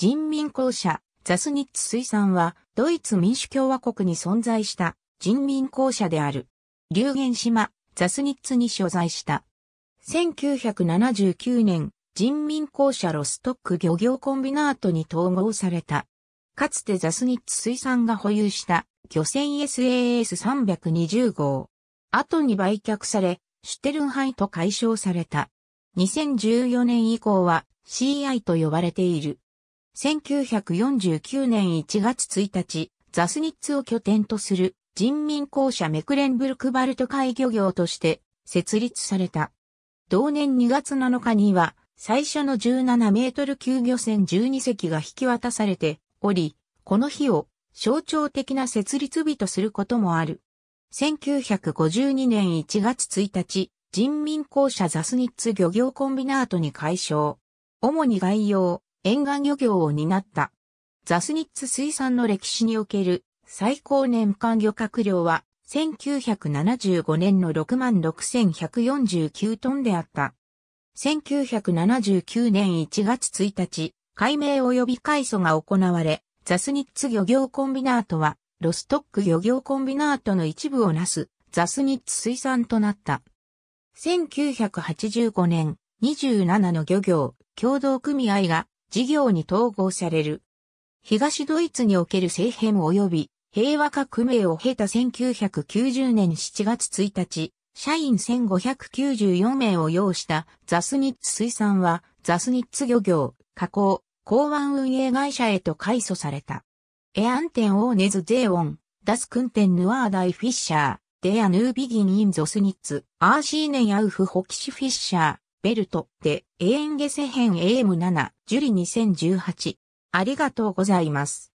人民公社、ザスニッツ水産は、ドイツ民主共和国に存在した人民公社である。流言島、ザスニッツに所在した。1979年、人民公社ロストック漁業コンビナートに統合された。かつてザスニッツ水産が保有した漁船 SAS320 号。後に売却され、シュテルンハイと解消された。2014年以降は CI と呼ばれている。1949年1月1日、ザスニッツを拠点とする人民公社メクレンブルクバルト海漁業として設立された。同年2月7日には最初の17メートル級漁船12隻が引き渡されており、この日を象徴的な設立日とすることもある。1952年1月1日、人民公社ザスニッツ漁業コンビナートに解消。主に概要。沿岸漁業を担った。ザスニッツ水産の歴史における最高年間漁獲量は1975年の66,149トンであった。1979年1月1日、解明及び改祖が行われ、ザスニッツ漁業コンビナートは、ロストック漁業コンビナートの一部をなす、ザスニッツ水産となった。1985年、27の漁業、共同組合が事業に統合される。東ドイツにおける政変及び平和革命を経た1990年7月1日、社員1594名を要したザスニッツ水産はザスニッツ漁業、加工、港湾運営会社へと改組された。エアンテンオーネズゼーオン、ダスクンテンヌアーダイフィッシャー、デアヌービギンインゾスニッツ、アーシーネンアウフホキシフィッシャー、ベルトでエーンゲセ編 AM7 ジュリ2018。ありがとうございます。